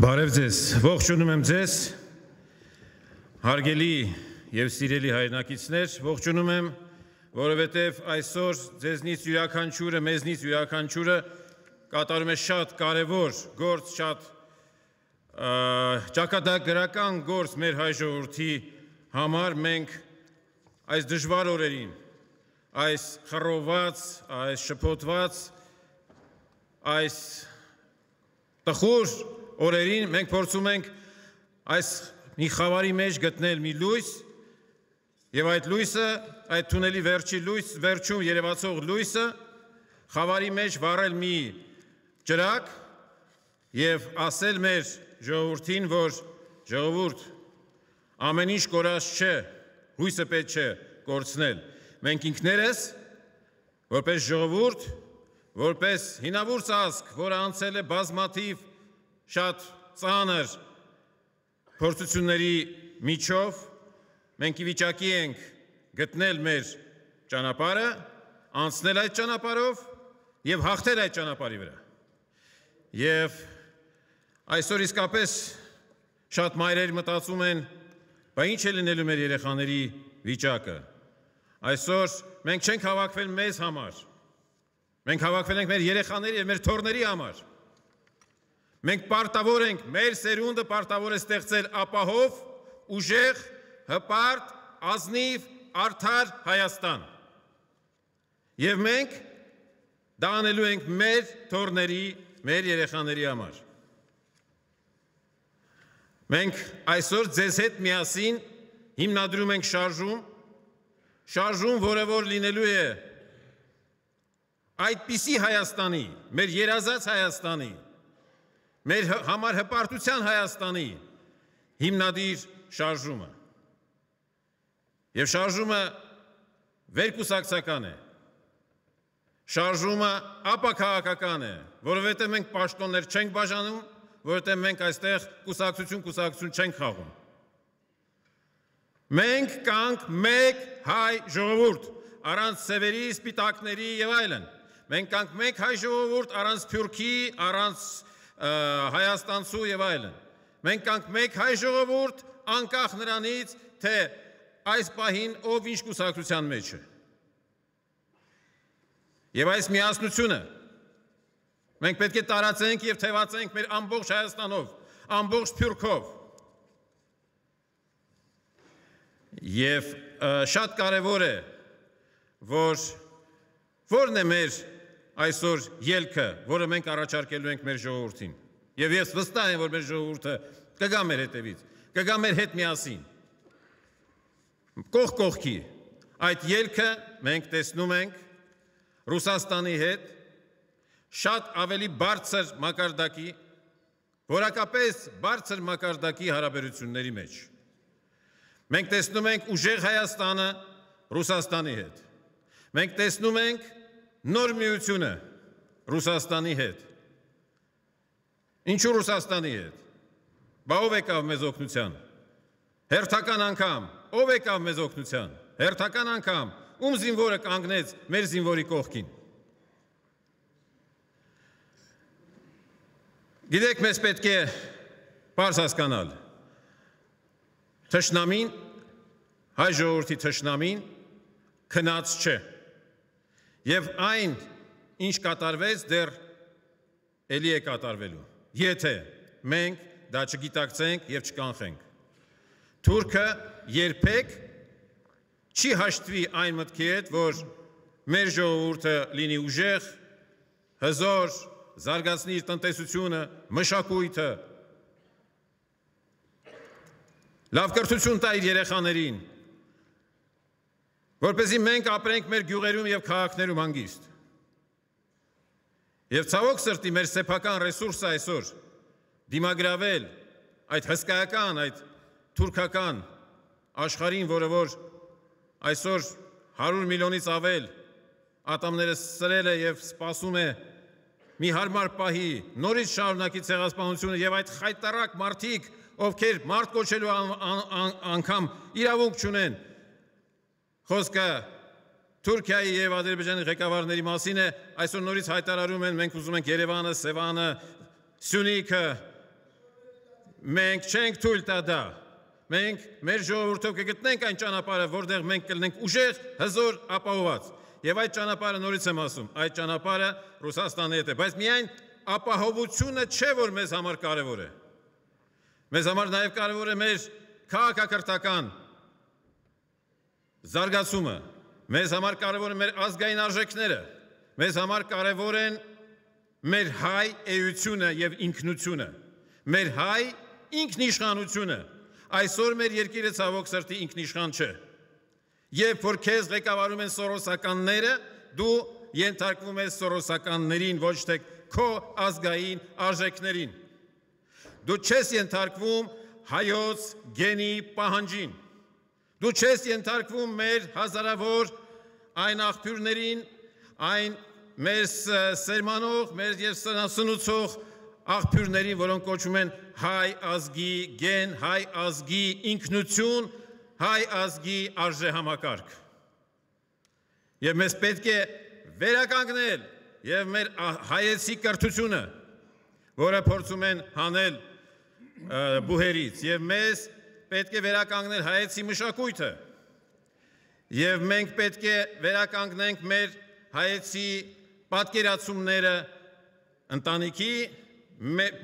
Բարև ձեզ, ողջունում եմ ձեզ, հարգելի և սիրելի հայրնակիցներ, ողջունում եմ, որովհետև այսօր ձեզնից յուրականչուրը, մեզնից յուրականչուրը կատարում է շատ կարևոր գործ, շատ ճակատագրական գործ մեր հայ ժողորդի համար մենք այս դժվար օրերին, այս խրոված, այս շպոտված, այս տխուր օրերին մենք փորձում ենք այս մի խավարի մեջ գտնել մի լույս եւ այդ լույսը այդ թունելի վերջի լույս վերջում երևացող լույսը խավարի մեջ վառել մի ճրակ եւ ասել մեր ժողովրդին որ ժողովուրդ ամեն ինչ կորած չէ հույսը պետք չէ կորցնել մենք ինքներս որպես ժողովուրդ որպես հինավուրց ազգ որը անցել է բազմաթիվ շատ ծանր փորձությունների միջով մենք ի վիճակի ենք գտնել մեր ճանապարհը, անցնել այդ ճանապարհով եւ հաղթել այդ ճանապարհի վրա։ Եվ այսօր իսկապես շատ մայրեր մտածում են, բա ինչ է լինելու մեր երեխաների վիճակը։ Այսօր մենք չենք հավաքվել մեզ համար։ Մենք հավաքվել ենք մեր երեխաների եւ մեր թորների համար։ Մենք պարտավոր ենք, մեր սերունդը պարտավոր է ստեղծել ապահով, ուժեղ, հպարտ, ազնիվ, արդար Հայաստան։ Եվ մենք դա անելու ենք մեր թորների, մեր երեխաների համար։ Մենք այսօր ձեզ հետ միասին հիմնադրում ենք շարժում, շարժում, որը որ լինելու է այդպիսի Հայաստանի, մեր երազած Հայաստանի, մեր համար հպարտության Հայաստանի հիմնադիր շարժումը։ Եվ շարժումը վերկուսակցական է։ Շարժումը ապակաղակական է, որովհետև մենք պաշտոններ չենք բաժանում, որովհետև մենք այստեղ կուսակցություն կուսակցություն չենք խաղում։ Մենք կանք մեկ հայ ժողովուրդ, առանց սևերի, սպիտակների եւ այլն։ Մենք կանք մեկ հայ ժողովուրդ, առանց փյուրքի, առանց հայաստանցու եւ այլն։ Մենք կանք մեկ հայ ժողովուրդ, անկախ նրանից, թե այս պահին ով ինչ կուսակցության մեջ է։ Եվ այս միասնությունը մենք պետք է տարածենք եւ թևածենք մեր ամբողջ Հայաստանով, ամբողջ Թուրքով։ Եվ շատ կարեւոր է, որ որն է մեր այսօր ելքը, որը մենք առաջարկելու ենք մեր ժողովրդին։ Եվ ես վստահ եմ, որ մեր ժողովուրդը կգա մեր հետևից, կգա մեր հետ միասին։ Կող կողքի այդ ելքը մենք տեսնում ենք Ռուսաստանի հետ շատ ավելի բարձր մակարդակի, որակապես բարձր մակարդակի հարաբերությունների մեջ։ Մենք տեսնում ենք ուժեղ Հայաստանը Ռուսաստանի հետ։ Մենք տեսնում ենք նոր միությունը Ռուսաստանի հետ։ Ինչու Ռուսաստանի հետ։ Բա ով եկավ մեզ օգնության։ Հերթական անգամ ով եկավ մեզ օգնության։ Հերթական անգամ ում զինվորը կանգնեց մեր զինվորի կողքին։ Գիտեք, մեզ պետք է բարձ հասկանալ։ Թշնամին, հայ ժողովրդի թշնամին քնած չէ։ Եվ այն, ինչ կատարվեց, դեռ ելի է կատարվելու։ Եթե մենք դա չգիտակցենք եւ չկանխենք։ Թուրքը երբեք չի հաշտվի այն մտքի հետ, որ մեր ժողովուրդը լինի ուժեղ, հզոր, զարգացնի իր տնտեսությունը, մշակույթը։ Լավ կրթություն տա իր երեխաներին, որպեսզի մենք ապրենք մեր գյուղերում եւ քաղաքներում հանգիստ։ Եվ ցավոք սրտի մեր սեփական ռեսուրսը այսօր դիմագրավել այդ հսկայական, այդ թուրքական աշխարհին, որը որ այսօր 100 միլիոնից ավել ատամները սրել է եւ սпасում է մի հարմար պահի նորից շարունակի ցեղասպանությունը եւ այդ խայտարակ մարդիկ, ովքեր մարդ կոչելու անգամ իրավունք չունեն, Խոսքը Թուրքիայի եւ Ադրբեջանի ղեկավարների մասին է, այսօր նորից հայտարարում են, մենք ուզում ենք Երևանը, Սևանը, Սյունիքը։ Մենք չենք թույլ տա դա։ Մենք մեր ժողովրդով կգտնենք այն ճանապարհը, որտեղ մենք կլինենք ուժեղ, հզոր, ապահովված։ Եվ այդ ճանապարհը նորից եմ ասում, այդ ճանապարհը Ռուսաստանի հետ է, բայց միայն ապահովությունը չէ, որ մեզ համար կարևոր է։ Մեզ համար նաև կարևոր է մեր քաղաքակրթական զարգացումը, մեզ համար կարևոր են մեր ազգային արժեքները, մեզ համար կարևոր են մեր հայ էությունը եւ ինքնությունը, մեր հայ ինքնիշխանությունը։ Այսօր մեր երկիրը ցավոք սրտի ինքնիշխան չէ։ Երբ որ քեզ ղեկավարում են սորոսականները, դու ենթարկվում ես սորոսականներին, ոչ թե քո ազգային արժեքներին։ Դու չես ենթարկվում հայոց գենի պահանջին։ Դու չես ենթարկվում մեր հազարավոր այն աղբյուրներին, այն մեր սերմանող, մեր և սնացնուցող աղբյուրներին, որոնք կոչում են հայ ազգի գեն, հայ ազգի ինքնություն, հայ ազգի արժե համակարգ։ Եվ մեզ պետք է վերականգնել և մեր հայեցի կրթությունը, որը փորձում են հանել բուհերից և մեզ պետք է վերականգնել հայեցի մշակույթը։ Եվ մենք պետք է վերականգնենք մեր հայեցի պատկերացումները ընտանիքի,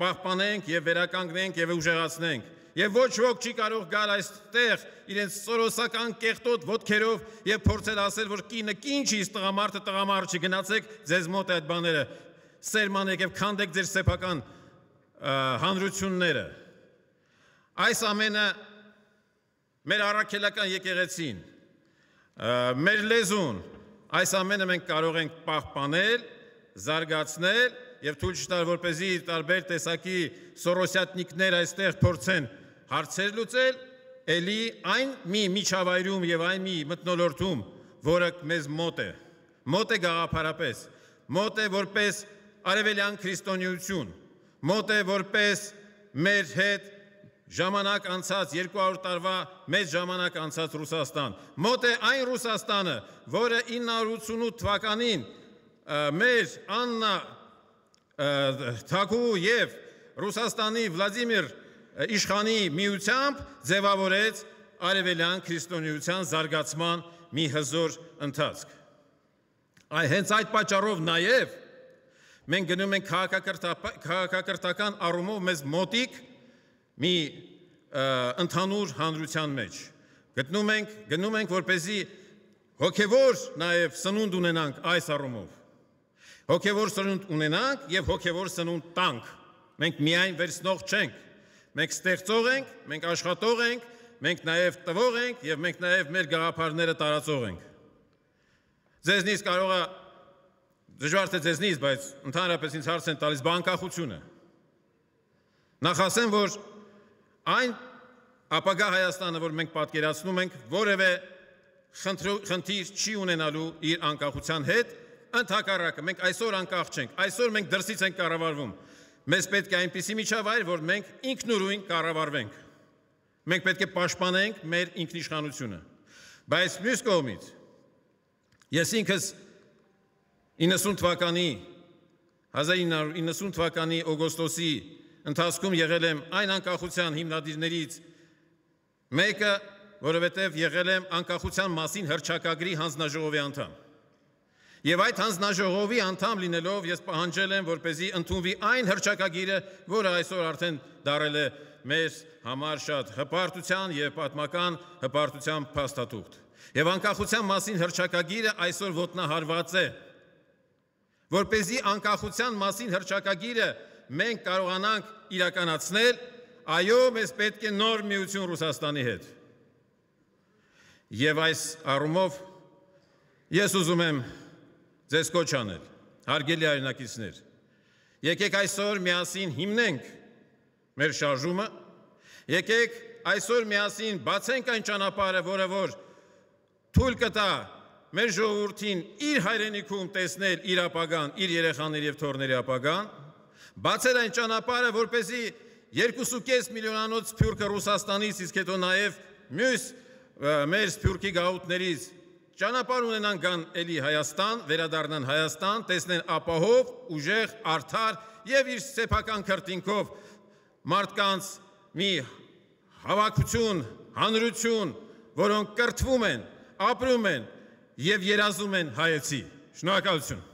պահպանենք եւ վերականգնենք եւ ուժեղացնենք։ Եվ ոչ ոք չի կարող գալ այստեղ իրենց սորոսական կեղտոտ ոտքերով եւ փորձել ասել, որ կինը կինչից տղամարդը տղամարդ չի գնացեք ձեզ մոտ այդ բաները։ Սերմանեք եւ քանդեք ձեր սեփական հանրությունները։ Այս ամենը մեր առաքելական եկեղեցին, մեր լեզուն, այս ամենը մենք կարող ենք պահպանել, զարգացնել եւ ցույց տալ, որ เป զի տարբեր տեսակի սորոսյատնիկներ այստեղ փորձեն հարցեր լուծել, ելի այն մի միջավայրում եւ այն մի մտնոլորտում, որը մեզ մոտ է, մոտ է գաղափարապես, մոտ է որպես արևելյան քրիստոնեություն, մոտ է որպես մեր հետ ժամանակ անցած 200 տարվա մեծ ժամանակ անցած Ռուսաստան։ Մոտ է այն Ռուսաստանը, որը 988 թվականին մեր Աննա Թակու եւ Ռուսաստանի Վլադիմիր Իշխանի միությամբ ձևավորեց արևելյան քրիստոնեության զարգացման մի հզոր ընթացք։ Այ հենց այդ պատճառով նաև մենք գնում ենք քաղաքակրթական առումով մեզ մոտիկ մի ընդհանուր հանրության մեջ։ Գտնում ենք, գնում ենք, որպեսզի հոգևոր նաև սնունդ ունենանք այս առումով։ Հոգևոր սնունդ ունենանք եւ հոգևոր սնունդ տանք։ Մենք միայն վերցնող չենք։ Մենք ստեղծող ենք, մենք աշխատող ենք, մենք նաև տվող ենք եւ մենք նաև մեր գաղափարները տարածող ենք։ Ձեզնից կարող է դժվար թե ձեզնից, բայց ընդհանրապես ինձ հարց են տալիս բանկախությունը։ Նախ ասեմ, որ Այն ապագա Հայաստանը, որ մենք պատկերացնում ենք, որևէ խնդիր չի ունենալու իր անկախության հետ, ընդհակառակը մենք այսօր անկախ չենք, այսօր մենք դրսից ենք կառավարվում։ Մեզ պետք է այնպիսի միջավայր, որ մենք ինքնուրույն կառավարվենք։ Մենք պետք է պաշտպանենք մեր ինքնիշխանությունը։ Բայց մյուս կողմից ես ինքս 90 թվականի 1990 թվականի օգոստոսի ընթացքում եղել եմ այն անկախության հիմնադիրներից մեկը, որովհետև եղել եմ անկախության մասին հրճակագրի հանձնաժողովի անդամ։ Եվ այդ հանձնաժողովի անդամ լինելով ես պահանջել եմ, որպեսզի ընդունվի այն հրճակագիրը, որը այսօր արդեն դարել է մեզ համար շատ հպարտության եւ պատմական հպարտության փաստաթուղթ։ Եվ անկախության մասին հրճակագիրը այսօր ոտնահարված է։ Որպեսզի անկախության մասին հրճակագիրը մենք կարողանանք իրականացնել, այո, մեզ պետք է նոր միություն Ռուսաստանի հետ։ Եվ այս առումով ես ուզում եմ ձեզ կոչ անել, հարգելի հայրենակիցներ, եկեք այսօր միասին հիմնենք մեր շարժումը, եկեք այսօր միասին բացենք այն ճանապարհը, որը որ թույլ կտա մեր ժողովրդին իր հայրենիքում տեսնել իր ապագան, իր երեխաների եւ թոռների ապագան, բացել այն ճանապարհը, որպեսզի 2.5 միլիոնանոց Սփյուռքը Ռուսաստանից, իսկ հետո նաև մյուս մեր Սփյուռքի գաղութներից ճանապարհ ունենան կան ելի Հայաստան, վերադառնան Հայաստան, տեսնեն ապահով, ուժեղ, արդար եւ իր սեփական քրտինքով մարդկանց մի հավաքություն, հանրություն, որոնք կրթվում են, ապրում են եւ երազում են հայեցի։ Շնորհակալություն։